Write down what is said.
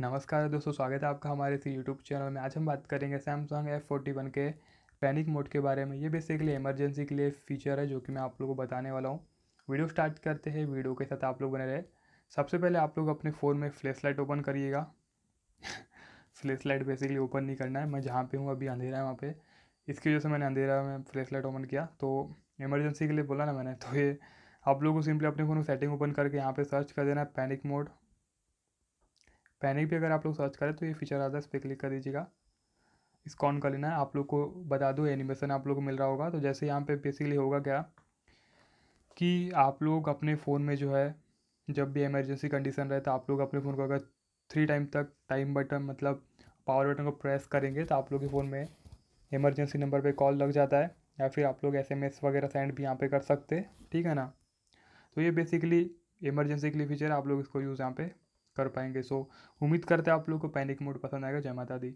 नमस्कार दोस्तों स्वागत है आपका हमारे इस यूट्यूब चैनल में आज हम बात करेंगे सैमसंग एफ फोर्टी वन के पैनिक मोड के बारे में ये बेसिकली इमरजेंसी के लिए फ़ीचर है जो कि मैं आप लोगों को बताने वाला हूँ वीडियो स्टार्ट करते हैं वीडियो के साथ आप लोग बने रहे सबसे पहले आप लोग अपने फ़ोन में फ्लैश लाइट ओपन करिएगा फ्लैश लाइट बेसिकली ओपन नहीं करना है मैं जहाँ पर हूँ अभी अंधेरा है वहाँ पर इसकी वजह से मैंने अंधेरा में फ्लैश लाइट ओपन किया तो इमरजेंसी के लिए बोला ना मैंने तो ये आप लोग को सिंपली अपने फ़ोन में सेटिंग ओपन करके यहाँ पर सर्च कर देना है पैनिक मोड पैनिक पे अगर आप लोग सर्च करें तो ये फीचर आता है इस पर क्लिक कर दीजिएगा इसको ऑन कर लेना है आप लोग को बता दो एनिमेशन आप लोग को मिल रहा होगा तो जैसे यहाँ पे बेसिकली होगा क्या कि आप लोग अपने फ़ोन में जो है जब भी इमरजेंसी कंडीशन रहे तो आप लोग अपने फ़ोन को अगर थ्री टाइम तक टाइम बटन मतलब पावर बटन को प्रेस करेंगे तो आप लोग के फ़ोन में इमरजेंसी नंबर पर कॉल लग जाता है या फिर आप लोग एस वगैरह सेंड भी यहाँ पर कर सकते ठीक है ना तो ये बेसिकली इमरजेंसी के लिए फीचर आप लोग इसको यूज़ यहाँ पे कर पाएंगे सो उम्मीद करते हैं आप लोग को पैनिक मोड पसंद आएगा जय माता दी